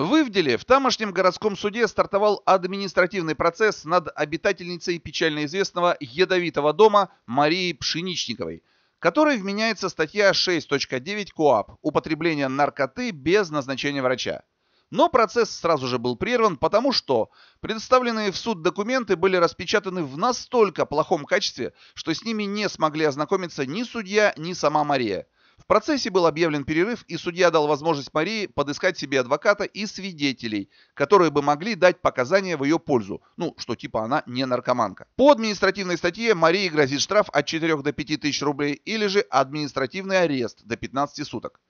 В Ивделе в тамошнем городском суде стартовал административный процесс над обитательницей печально известного ядовитого дома Марии Пшеничниковой, которой вменяется статья 6.9 КОАП «Употребление наркоты без назначения врача». Но процесс сразу же был прерван, потому что предоставленные в суд документы были распечатаны в настолько плохом качестве, что с ними не смогли ознакомиться ни судья, ни сама Мария – процессе был объявлен перерыв, и судья дал возможность Марии подыскать себе адвоката и свидетелей, которые бы могли дать показания в ее пользу, ну, что типа она не наркоманка. По административной статье Марии грозит штраф от 4 до 5 тысяч рублей или же административный арест до 15 суток.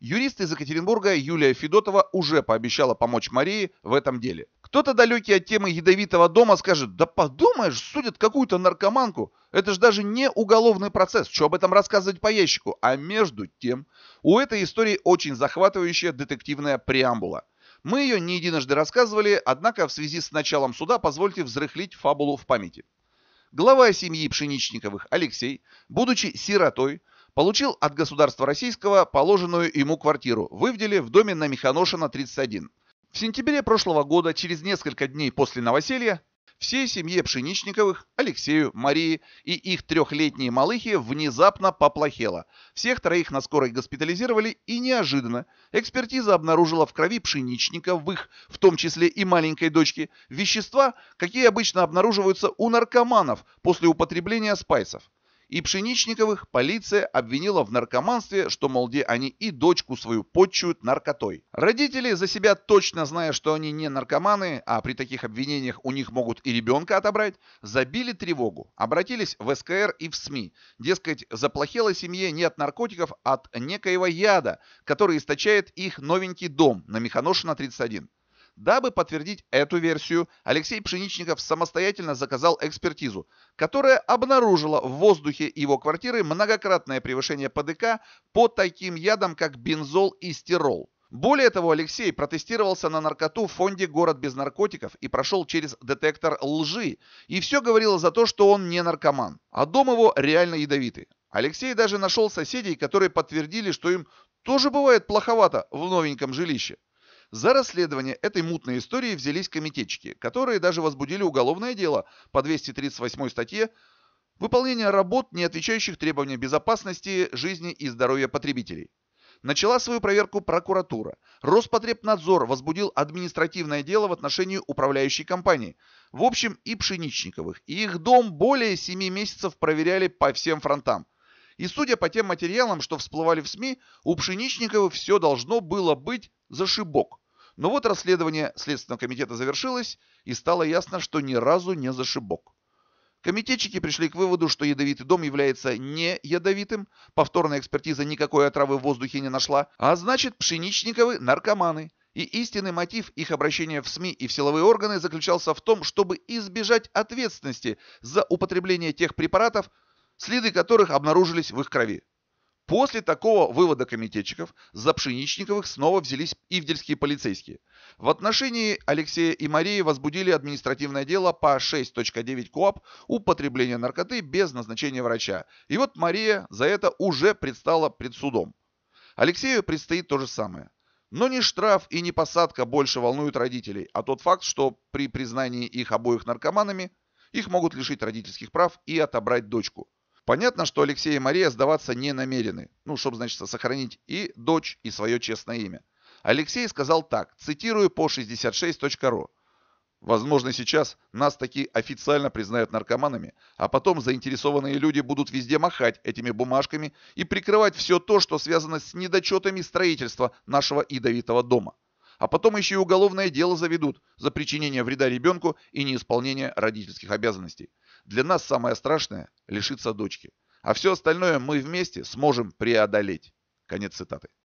Юрист из Екатеринбурга Юлия Федотова уже пообещала помочь Марии в этом деле. Кто-то далекий от темы ядовитого дома скажет, да подумаешь, судят какую-то наркоманку. Это же даже не уголовный процесс, что об этом рассказывать по ящику. А между тем, у этой истории очень захватывающая детективная преамбула. Мы ее не единожды рассказывали, однако в связи с началом суда позвольте взрыхлить фабулу в памяти. Глава семьи Пшеничниковых Алексей, будучи сиротой, Получил от государства российского положенную ему квартиру в Ивделе в доме на Механошина 31. В сентябре прошлого года, через несколько дней после новоселья, всей семье Пшеничниковых, Алексею, Марии и их трехлетние малыхе внезапно поплохело. Всех троих на скорой госпитализировали и неожиданно экспертиза обнаружила в крови Пшеничниковых, в том числе и маленькой дочке, вещества, какие обычно обнаруживаются у наркоманов после употребления спайсов и Пшеничниковых полиция обвинила в наркоманстве, что, мол, где они и дочку свою подчуют наркотой. Родители, за себя точно зная, что они не наркоманы, а при таких обвинениях у них могут и ребенка отобрать, забили тревогу, обратились в СКР и в СМИ. Дескать, заплахело семье не от наркотиков, а от некоего яда, который источает их новенький дом на Механошина 31. Дабы подтвердить эту версию, Алексей Пшеничников самостоятельно заказал экспертизу, которая обнаружила в воздухе его квартиры многократное превышение ПДК по таким ядам, как бензол и стирол. Более того, Алексей протестировался на наркоту в фонде «Город без наркотиков» и прошел через детектор лжи. И все говорило за то, что он не наркоман, а дом его реально ядовитый. Алексей даже нашел соседей, которые подтвердили, что им тоже бывает плоховато в новеньком жилище. За расследование этой мутной истории взялись комитетчики, которые даже возбудили уголовное дело по 238 статье «Выполнение работ, не отвечающих требованиям безопасности, жизни и здоровья потребителей». Начала свою проверку прокуратура. Роспотребнадзор возбудил административное дело в отношении управляющей компании. В общем, и Пшеничниковых, и их дом более 7 месяцев проверяли по всем фронтам. И судя по тем материалам, что всплывали в СМИ, у Пшеничникова все должно было быть за шибок. Но вот расследование Следственного комитета завершилось, и стало ясно, что ни разу не за шибок. Комитетчики пришли к выводу, что ядовитый дом является не ядовитым, повторная экспертиза никакой отравы в воздухе не нашла, а значит пшеничниковы – наркоманы. И истинный мотив их обращения в СМИ и в силовые органы заключался в том, чтобы избежать ответственности за употребление тех препаратов, следы которых обнаружились в их крови. После такого вывода комитетчиков за Пшеничниковых снова взялись ивдельские полицейские. В отношении Алексея и Марии возбудили административное дело по 6.9 КОАП «Употребление наркоты без назначения врача». И вот Мария за это уже предстала пред судом. Алексею предстоит то же самое. Но не штраф и не посадка больше волнуют родителей, а тот факт, что при признании их обоих наркоманами их могут лишить родительских прав и отобрать дочку – Понятно, что Алексей и Мария сдаваться не намерены, ну, чтобы, значит, сохранить и дочь, и свое честное имя. Алексей сказал так, цитирую по 66.ru. Возможно, сейчас нас таки официально признают наркоманами, а потом заинтересованные люди будут везде махать этими бумажками и прикрывать все то, что связано с недочетами строительства нашего идовитого дома а потом еще и уголовное дело заведут за причинение вреда ребенку и неисполнение родительских обязанностей. Для нас самое страшное – лишиться дочки. А все остальное мы вместе сможем преодолеть. Конец цитаты.